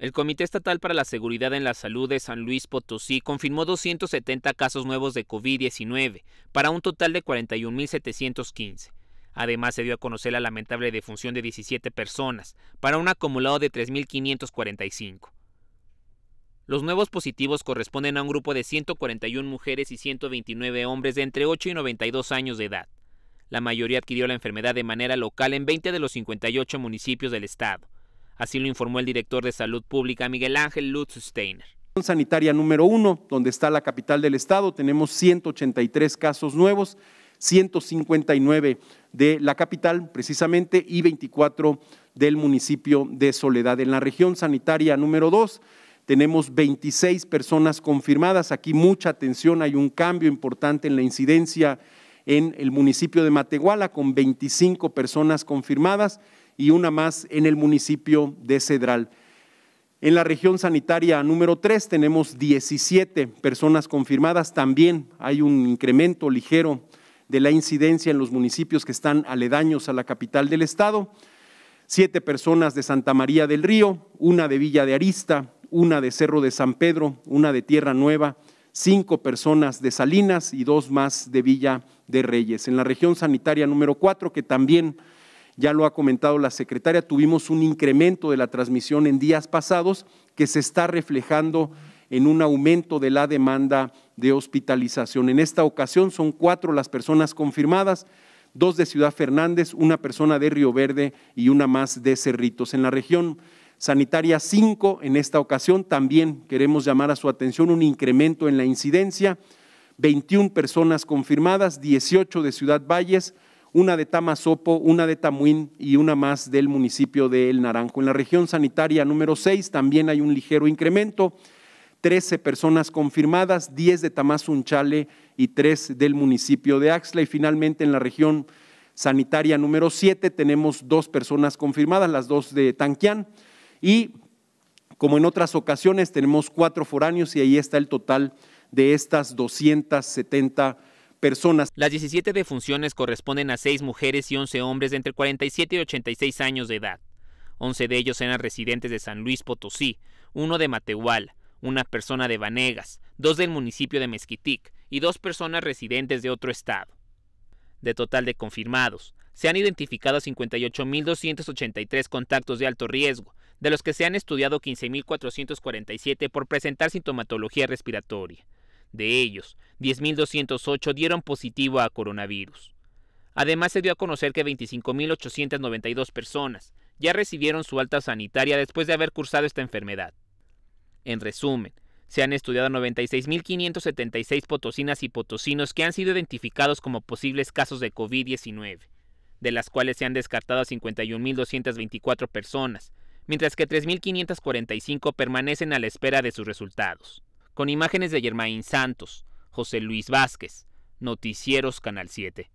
El Comité Estatal para la Seguridad en la Salud de San Luis Potosí confirmó 270 casos nuevos de COVID-19, para un total de 41.715. Además, se dio a conocer la lamentable defunción de 17 personas, para un acumulado de 3.545. Los nuevos positivos corresponden a un grupo de 141 mujeres y 129 hombres de entre 8 y 92 años de edad. La mayoría adquirió la enfermedad de manera local en 20 de los 58 municipios del estado. Así lo informó el director de Salud Pública, Miguel Ángel Lutz Steiner. Sanitaria número uno, donde está la capital del estado, tenemos 183 casos nuevos, 159 de la capital precisamente y 24 del municipio de Soledad. En la región sanitaria número dos, tenemos 26 personas confirmadas. Aquí mucha atención, hay un cambio importante en la incidencia en el municipio de Matehuala con 25 personas confirmadas y una más en el municipio de Cedral. En la región sanitaria número 3 tenemos 17 personas confirmadas. También hay un incremento ligero de la incidencia en los municipios que están aledaños a la capital del estado. Siete personas de Santa María del Río, una de Villa de Arista, una de Cerro de San Pedro, una de Tierra Nueva, cinco personas de Salinas y dos más de Villa de Reyes. En la región sanitaria número 4, que también ya lo ha comentado la secretaria, tuvimos un incremento de la transmisión en días pasados que se está reflejando en un aumento de la demanda de hospitalización. En esta ocasión son cuatro las personas confirmadas, dos de Ciudad Fernández, una persona de Río Verde y una más de Cerritos. En la región sanitaria 5, en esta ocasión también queremos llamar a su atención un incremento en la incidencia, 21 personas confirmadas, 18 de Ciudad Valles, una de Tamasopo, una de Tamuín y una más del municipio de El Naranjo. En la región sanitaria número 6 también hay un ligero incremento, 13 personas confirmadas, 10 de Tamazunchale y 3 del municipio de Axla. Y finalmente en la región sanitaria número 7 tenemos dos personas confirmadas, las dos de Tanquián. Y como en otras ocasiones tenemos cuatro foráneos y ahí está el total de estas 270 personas las 17 defunciones corresponden a 6 mujeres y 11 hombres entre 47 y 86 años de edad. 11 de ellos eran residentes de San Luis Potosí, uno de Matehual, una persona de Vanegas, dos del municipio de Mezquitic y dos personas residentes de otro estado. De total de confirmados, se han identificado 58.283 contactos de alto riesgo, de los que se han estudiado 15.447 por presentar sintomatología respiratoria. De ellos, 10.208 dieron positivo a coronavirus. Además, se dio a conocer que 25.892 personas ya recibieron su alta sanitaria después de haber cursado esta enfermedad. En resumen, se han estudiado 96.576 potosinas y potosinos que han sido identificados como posibles casos de COVID-19, de las cuales se han descartado 51.224 personas, mientras que 3.545 permanecen a la espera de sus resultados con imágenes de Germain Santos, José Luis Vázquez, Noticieros Canal 7.